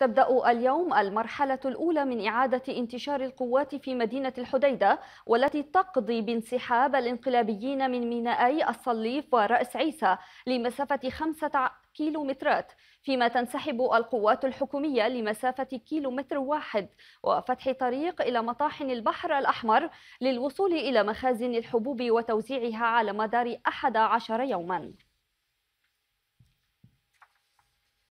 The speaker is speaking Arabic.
تبدأ اليوم المرحلة الأولى من إعادة انتشار القوات في مدينة الحديدة والتي تقضي بانسحاب الانقلابيين من مينائي الصليف ورأس عيسى لمسافة خمسة كيلومترات فيما تنسحب القوات الحكومية لمسافة كيلومتر واحد وفتح طريق إلى مطاحن البحر الأحمر للوصول إلى مخازن الحبوب وتوزيعها على مدار احد عشر يوماً